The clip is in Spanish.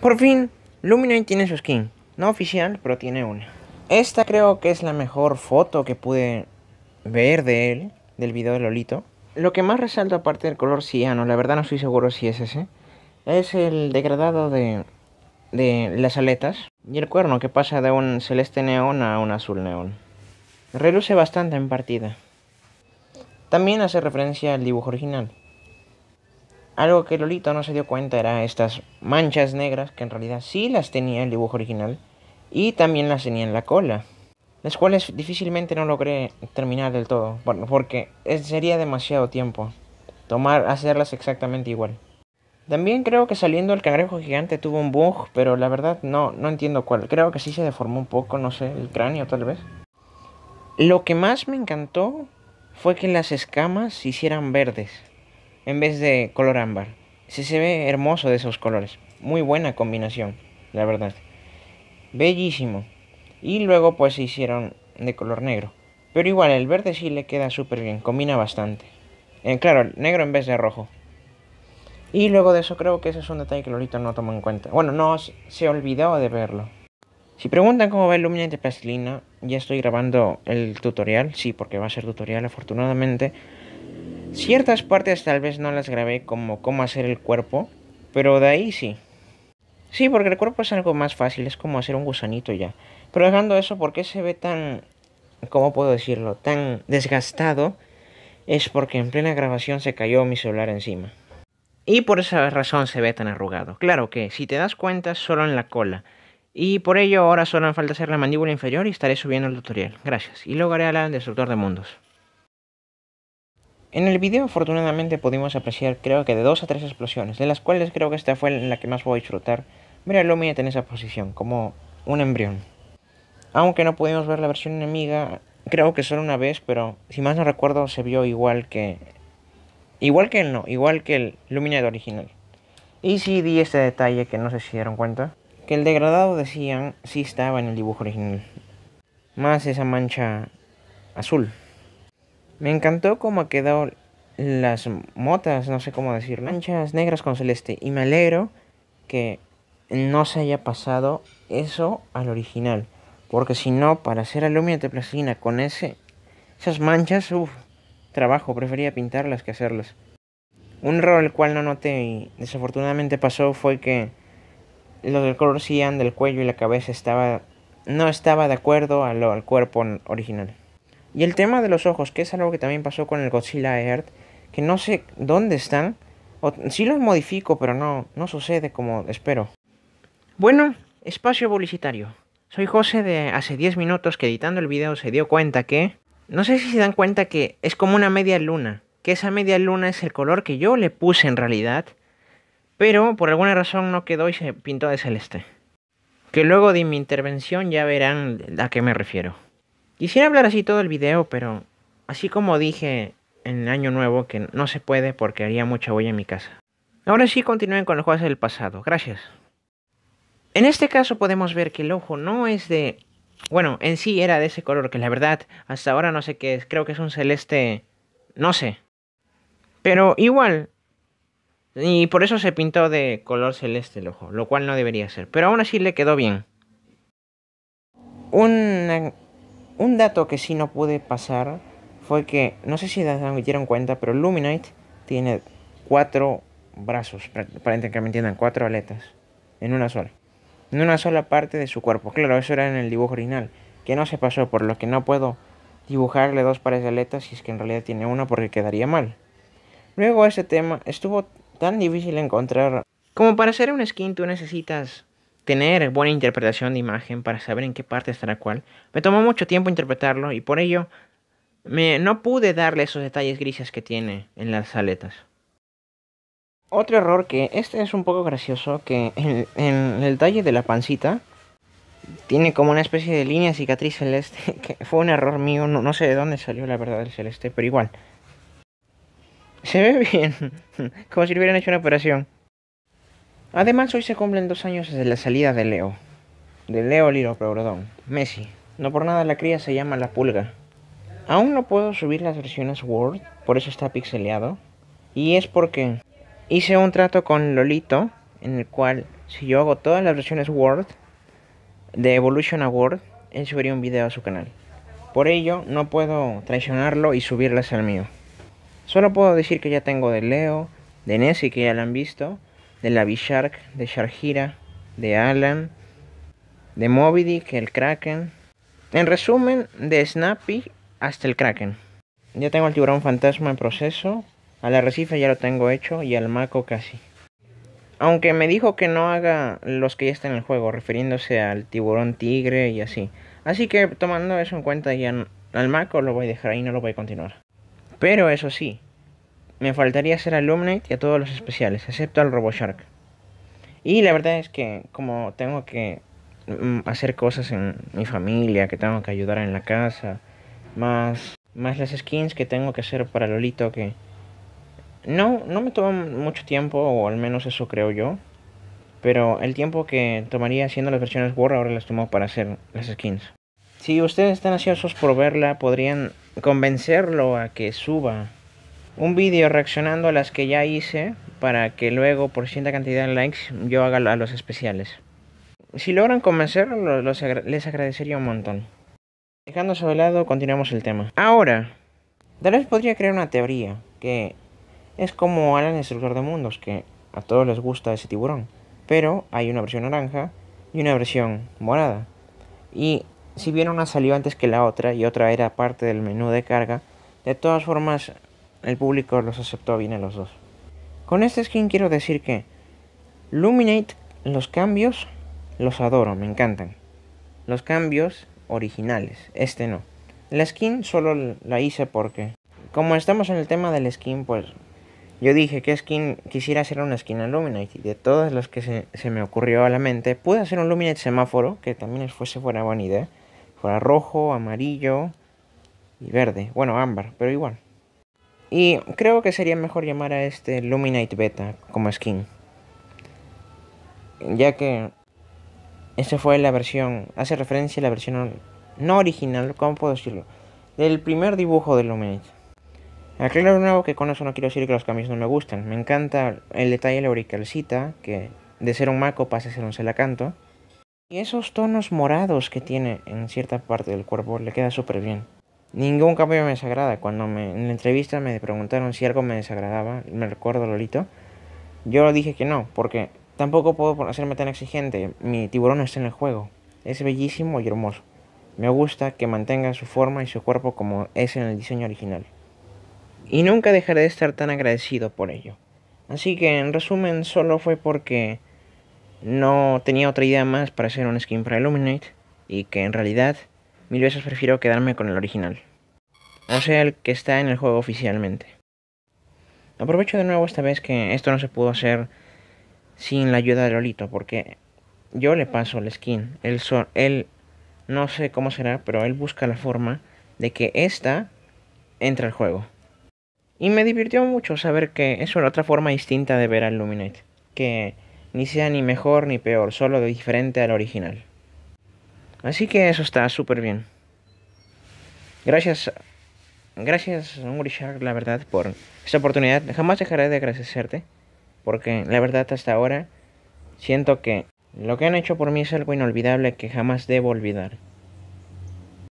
Por fin, Luminite tiene su skin. No oficial, pero tiene una. Esta creo que es la mejor foto que pude ver de él, del video de Lolito. Lo que más resalta aparte del color ciano, la verdad no estoy seguro si es ese, es el degradado de, de las aletas y el cuerno que pasa de un celeste neón a un azul neón. Reluce bastante en partida. También hace referencia al dibujo original. Algo que Lolito no se dio cuenta era estas manchas negras que en realidad sí las tenía el dibujo original y también las tenía en la cola, las cuales difícilmente no logré terminar del todo, porque sería demasiado tiempo tomar hacerlas exactamente igual. También creo que saliendo el cangrejo gigante tuvo un bug, pero la verdad no, no entiendo cuál. Creo que sí se deformó un poco, no sé, el cráneo tal vez. Lo que más me encantó fue que las escamas se hicieran verdes en vez de color ámbar. Se se ve hermoso de esos colores. Muy buena combinación, la verdad. Bellísimo. Y luego pues se hicieron de color negro. Pero igual el verde sí le queda súper bien, combina bastante. Eh, claro, negro en vez de rojo. Y luego de eso creo que ese es un detalle que ahorita no toma en cuenta. Bueno, no se olvidó de verlo. Si preguntan cómo va el de Pastelina ya estoy grabando el tutorial. Sí, porque va a ser tutorial afortunadamente. Ciertas partes tal vez no las grabé como cómo hacer el cuerpo, pero de ahí sí. Sí, porque el cuerpo es algo más fácil, es como hacer un gusanito ya. Pero dejando eso, ¿por qué se ve tan, cómo puedo decirlo, tan desgastado? Es porque en plena grabación se cayó mi celular encima. Y por esa razón se ve tan arrugado. Claro que, si te das cuenta, solo en la cola. Y por ello ahora solo me falta hacer la mandíbula inferior y estaré subiendo el tutorial. Gracias. Y luego haré la destructor de mundos. En el video afortunadamente pudimos apreciar creo que de dos a tres explosiones, de las cuales creo que esta fue la que más voy a disfrutar, mira el Luminate en esa posición, como un embrión. Aunque no pudimos ver la versión enemiga, creo que solo una vez, pero si más no recuerdo se vio igual que... Igual que no, igual que el Luminate original. Y sí di este detalle que no sé si dieron cuenta, que el degradado decían sí estaba en el dibujo original. Más esa mancha azul. Me encantó cómo ha quedado las motas, no sé cómo decir, manchas negras con celeste. Y me alegro que no se haya pasado eso al original. Porque si no, para hacer aluminio de plastilina con ese, esas manchas, uff, trabajo, prefería pintarlas que hacerlas. Un error el cual no noté y desafortunadamente pasó fue que los del color del cuello y la cabeza estaba no estaba de acuerdo al cuerpo original. Y el tema de los ojos, que es algo que también pasó con el Godzilla Earth, que no sé dónde están. O, sí los modifico, pero no, no sucede como espero. Bueno, espacio publicitario. Soy José de hace 10 minutos que editando el video se dio cuenta que... No sé si se dan cuenta que es como una media luna. Que esa media luna es el color que yo le puse en realidad. Pero por alguna razón no quedó y se pintó de celeste. Que luego de mi intervención ya verán a qué me refiero. Quisiera hablar así todo el video, pero así como dije en el año nuevo que no se puede porque haría mucha huella en mi casa. Ahora sí continúen con los juegos del pasado. Gracias. En este caso podemos ver que el ojo no es de... Bueno, en sí era de ese color, que la verdad hasta ahora no sé qué es. Creo que es un celeste... No sé. Pero igual... Y por eso se pintó de color celeste el ojo, lo cual no debería ser. Pero aún así le quedó bien. Un un dato que sí no pude pasar fue que, no sé si se dieron cuenta, pero Luminite tiene cuatro brazos, para que me entiendan, cuatro aletas, en una sola. En una sola parte de su cuerpo. Claro, eso era en el dibujo original, que no se pasó, por lo que no puedo dibujarle dos pares de aletas si es que en realidad tiene una porque quedaría mal. Luego ese tema estuvo tan difícil encontrar. Como para hacer un skin tú necesitas tener buena interpretación de imagen para saber en qué parte estará cuál. Me tomó mucho tiempo interpretarlo y por ello me, no pude darle esos detalles grises que tiene en las aletas. Otro error que este es un poco gracioso, que en, el talle de la pancita tiene como una especie de línea cicatriz celeste, que fue un error mío, no, sé de dónde salió la verdad el celeste, pero igual. Se ve bien, como si hubieran hecho una operación. Además, hoy se cumplen dos años desde la salida de Leo. De Leo Liro, perdón. Messi. No por nada la cría se llama La Pulga. Aún no puedo subir las versiones Word, por eso está pixeleado. Y es porque hice un trato con Lolito, en el cual si yo hago todas las versiones Word de Evolution a Word, él subiría un video a su canal. Por ello, no puedo traicionarlo y subirlas al mío. Solo puedo decir que ya tengo de Leo, de Nessie que ya la han visto, de la Bishark, de Sharjira, de Alan, de Moby Dick, el Kraken. En resumen, de Snappy hasta el Kraken. Ya tengo al tiburón fantasma en proceso, al arrecife ya lo tengo hecho y al Mako casi. Aunque me dijo que no haga los que ya están en el juego, refiriéndose al tiburón tigre y así. Así que tomando eso en cuenta ya al Mako lo voy a dejar ahí, no lo voy a continuar. Pero eso sí, me faltaría ser Alumnate y a todos los especiales, excepto al RoboShark. Y la verdad es que como tengo que mm, hacer cosas en mi familia, que tengo que ayudar en la casa, más, más las skins que tengo que hacer para Lolito, que no, no me toma mucho tiempo, o al menos eso creo yo. Pero el tiempo que tomaría haciendo las versiones War ahora las tomo para hacer las skins. Si ustedes están ansiosos por verla, podrían convencerlo a que suba un vídeo reaccionando a las que ya hice para que luego por cierta cantidad de likes yo haga a los especiales. Si logran convencer, les agradecería un montón. Dejando eso de lado, continuamos el tema. Ahora, tal vez podría crear una teoría que es como Alan lugar de Mundos, que a todos les gusta ese tiburón, pero hay una versión naranja y una versión morada. Y si bien una salió antes que la otra y otra era parte del menú de carga, de todas formas el público los aceptó bien a los dos. Con este skin quiero decir que Luminate, los cambios, los adoro, me encantan. Los cambios originales, este no. La skin solo la hice porque, como estamos en el tema del skin, pues yo dije que skin quisiera hacer una skin a Luminate. y de todas las que se, me ocurrió a la mente, pude hacer un Luminate semáforo, que también fuese fuera buena idea, fuera rojo, amarillo y verde, bueno, ámbar, pero igual. Y creo que sería mejor llamar a este Luminite Beta como skin. Ya que Esta fue la versión, hace referencia a la versión no original, ¿cómo puedo decirlo? Del primer dibujo de Luminite. Aclaro de nuevo que con eso no quiero decir que los cambios no me gustan. Me encanta el detalle de la oricalcita, que de ser un maco pasa a ser un celacanto. Y esos tonos morados que tiene en cierta parte del cuerpo le queda súper bien. Ningún cambio me desagrada. Cuando en la entrevista me preguntaron si algo me desagradaba, me recuerdo Lolito, yo dije que no, porque tampoco puedo hacerme tan exigente. Mi tiburón está en el juego. Es bellísimo y hermoso. Me gusta que mantenga su forma y su cuerpo como es en el diseño original. Y nunca dejaré de estar tan agradecido por ello. Así que en resumen solo fue porque no tenía otra idea más para hacer un skin para Illuminate y que en realidad Mil veces prefiero quedarme con el original. O sea, el que está en el juego oficialmente. Aprovecho de nuevo esta vez que esto no se pudo hacer sin la ayuda de Lolito, porque yo le paso el skin. Él, él no sé cómo será, pero él busca la forma de que esta entre al juego. Y me divirtió mucho saber que es una otra forma distinta de ver al Luminate, que ni sea ni mejor ni peor, solo diferente al original. Así que eso está súper bien. Gracias, gracias Richard, la verdad, por esta oportunidad. Jamás dejaré de agradecerte, porque la verdad hasta ahora siento que lo que han hecho por mí es algo inolvidable que jamás debo olvidar.